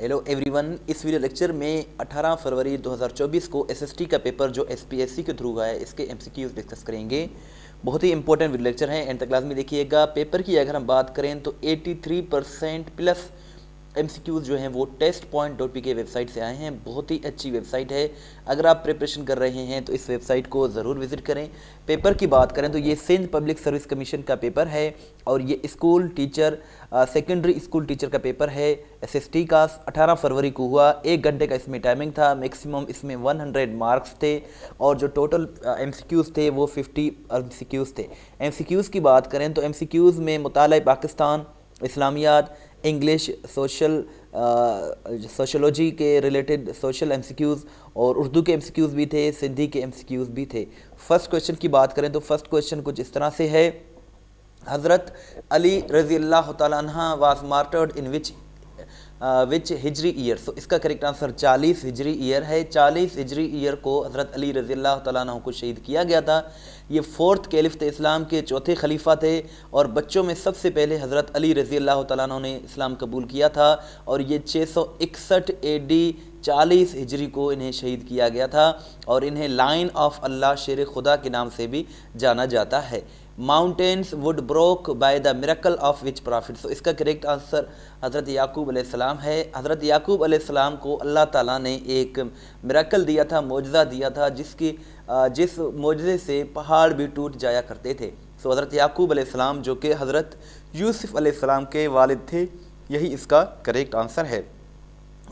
hello everyone इस video lecture में 18 फरवरी 2024 को एसएसटी का पेपर जो एसपीएससी के थ्रू है इसके एमसीक्यूज डिस्कस करेंगे बहुत ही इंपॉर्टेंट वीडियो लेक्चर है एंड तक क्लास में देखिएगा पेपर की अगर हम बात करें तो 83 परसेंट प्लस एम जो हैं वो test point dot P K website से आए हैं बहुत ही अच्छी वेबसाइट है अगर आप प्रिपरेशन कर रहे हैं तो इस वेबसाइट को ज़रूर विज़िट करें पेपर की बात करें तो ये सिंध पब्लिक सर्विस कमीशन का पेपर है और ये school teacher secondary school teacher का पेपर है एस एस टी का अठारह फरवरी को हुआ एक घंटे का इसमें टाइमिंग था मैक्सिमम इसमें वन हंड्रेड मार्क्स थे और जो टोटल क्यूज़ uh, थे वो सी क्यूज़ थे क्यूज़ की बात करें तो क्यूज़ में मुताल पाकिस्तान इस्लामियात इंग्लिश सोशल सोशलॉजी के रिलेटेड सोशल एमसीक्यूज़ और उर्दू के एमसीक्यूज़ भी थे सिंधी के एमसीक्यूज़ भी थे फ़र्स्ट क्वेश्चन की बात करें तो फ़र्स्ट क्वेश्चन कुछ इस तरह से है हज़रत अली रज़ी अल्लाह तह was martyred in which which हिजरी ईयर सो इसका करेक्ट आंसर 40 हिजरी ईयर है 40 हिजरी ईयर को हज़रत अली रज़ी तु को शहीद किया गया था ये फोर्थ कैलिफ्त इस्लाम के चौथे खलीफा थे और बच्चों में सबसे पहले हज़रत अली रज़ी तु ने इस्लाम कबूल किया था और ये छः सौ इकसठ ए डी चालीस हिजरी को इन्हें शहीद किया गया था और इन्हें लाइन ऑफ अल्लाह शेर खुदा के नाम से भी जाना जाता है mountains would broke by the miracle of which prophet so इसका करेक्ट आंसर हज़रत याकूब अलैहिस्सलाम है हज़रत याकूब अलैहिस्सलाम को अल्लाह ताला ने एक मिरेकल दिया था मुआजा दिया था जिसकी जिस मुआजे से पहाड़ भी टूट जाया करते थे सो हज़रत याकूब अलैहिस्सलाम जो कि हज़रत यूसुफ़ अलैहिस्सलाम के वालिद थे यही इसका करेक्ट आंसर है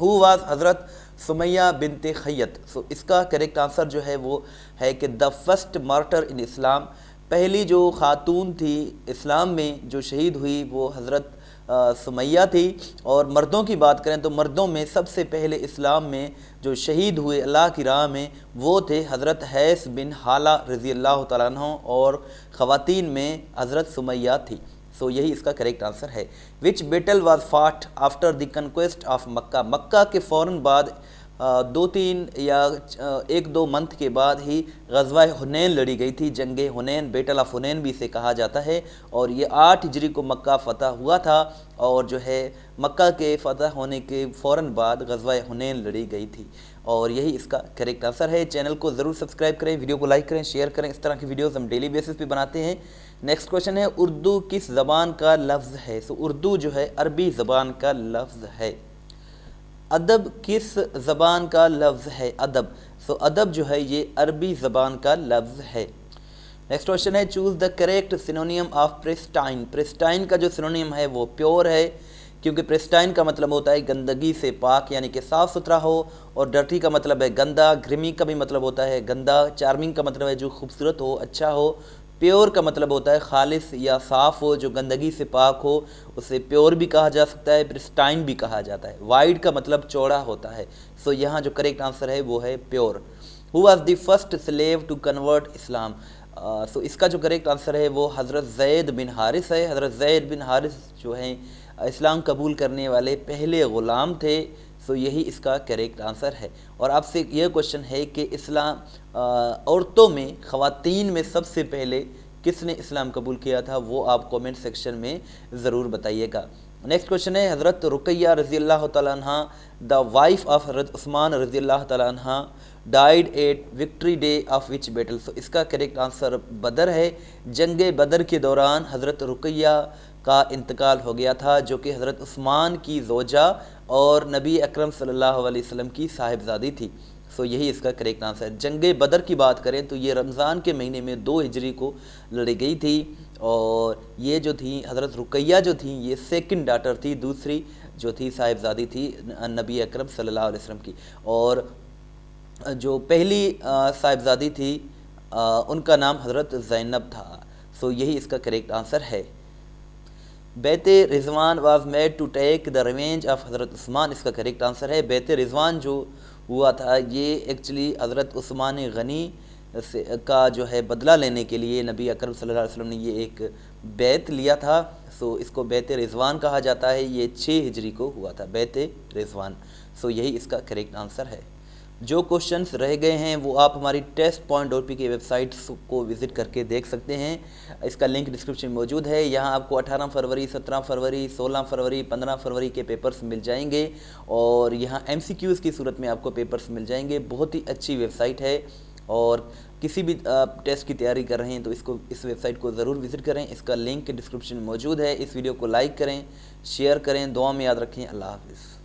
हु वाज हज़रत सुमैया बिनते खैत सो इसका करेक्ट आंसर जो है वो है कि the first martyr in Islam पहली जो खातून थी इस्लाम में जो शहीद हुई वो हज़रत सुमैया थी और मर्दों की बात करें तो मर्दों में सबसे पहले इस्लाम में जो शहीद हुए अल्लाह की राह में वो थे हज़रत हैस बिन हाला रज़ी अल्लाह तु और ख़वान में हज़रत सुमैया थी सो so, यही इसका करेक्ट आंसर है which battle was fought after the conquest of Mecca मक्का के फ़ौर बाद दो तीन या एक दो मंथ के बाद ही गजवा हुनैन लड़ी गई थी जंग हुनैन बेटल ऑफ हुनैन भी इसे कहा जाता है और ये आठ हिजरी को मक्का फ़तह हुआ था और जो है मक्का के फ़तह होने के फ़ौर बाद गजवा हुनैन लड़ी गई थी और यही इसका करेक्ट आंसर है चैनल को ज़रूर सब्सक्राइब करें वीडियो को लाइक करें शेयर करें इस तरह की वीडियोज़ हम डेली बेसिस पर बनाते हैं नेक्स्ट क्वेश्चन है उर्दू किस ज़बान का लफ्ज़ है सो उर्दू जो है अरबी ज़बान का लफ्ज़ है अदब किस ज़बान का लफ्ज़ है अदब सो so, अदब जो है ये अरबी ज़बान का लफ्ज़ है नेक्स्ट क्वेश्चन है choose the correct synonym of pristine pristine का जो सिनोनियम है वो प्योर है क्योंकि प्रिस्टाइन का मतलब होता है गंदगी से पाक यानी कि साफ़ सुथरा हो और डर्टी का मतलब है गंदा ग्रिमी का भी मतलब होता है गंदा चार्मिंग का मतलब है जो खूबसूरत हो अच्छा हो प्योर का मतलब होता है खालिस या साफ़ हो जो गंदगी से पाक हो उसे प्योर भी कहा जा सकता है प्रिस्टाइन भी कहा जाता है वाइड का मतलब चौड़ा होता है सो so, यहाँ जो करेक्ट आंसर है वो है pure who was the first slave to convert Islam so इसका जो करेक्ट आंसर है वो हज़रत जैद बिन हारिस है हज़रत जैद बिन हारिस जो हैं इस्लाम कबूल करने वाले पहले ग़ुलाम थे सो यही इसका करेक्ट आंसर है और आपसे यह क्वेश्चन है कि इस्लाम औरतों में ख़वातीन में सबसे पहले किसने इस्लाम कबूल किया था वो आप कमेंट सेक्शन में ज़रूर बताइएगा नेक्स्ट क्वेश्चन है हज़रत रुकैया रज़ी अल्लाह तह द वाइफ ऑफ हज़रत उस्मान रज़ी अल्लाह तह died at victory day of which battle so इसका करेक्ट आंसर बदर है जंग बदर के दौरान हज़रत रुकैया का इंतकाल हो गया था जो कि हज़रत उस्मान की जोजा और नबी अकरम सल्लल्लाहु अलैहि वसल्लम की साहिबजादी थी सो यही इसका करेक्ट आंसर है जंग बदर की बात करें तो ये रमज़ान के महीने में दो हिजरी को लड़ी गई थी और ये जो थी हज़रत रुकैया जो थी ये सेकंड डाटर थी दूसरी जो थी साहिबजादी थी नबी अकरम सल्लल्लाहु अलैहि वसल्लम की और जो पहली साहिबजादी थी उनका नाम हज़रत जैनब था सो यही इसका करेक्ट आंसर है बैत रिजवान was made to take the revenge of हज़रत उस्मान इसका करेक्ट आंसर है बैत रिजवान जो हुआ था ये एक्चुअली हज़रत उस्मान गनी से का जो है बदला लेने के लिए नबी अकरम सल्लल्लाहु अलैहि वसल्लम ने ये एक बैत लिया था सो इसको बैत रिजवान कहा जाता है ये छः हिजरी को हुआ था बैत रिजवान सो यही इसका करेक्ट आंसर है जो क्वेश्चंस रह गए हैं वो आप हमारी टेस्ट पॉइंट ओ पी की वेबसाइट को विज़िट करके देख सकते हैं इसका लिंक डिस्क्रिप्शन में मौजूद है यहाँ आपको 18 फरवरी 17 फरवरी 16 फरवरी 15 फरवरी के पेपर्स मिल जाएंगे और यहाँ एम की सूरत में आपको पेपर्स मिल जाएंगे बहुत ही अच्छी वेबसाइट है और किसी भी आप टेस्ट की तैयारी कर रहे हैं तो इसको इस वेबसाइट को ज़रूर विज़िट करें इसका लिंक डिस्क्रिप्शन मौजूद है इस वीडियो को लाइक करें शेयर करें दुआ में याद रखें अल्लाह हाफिज़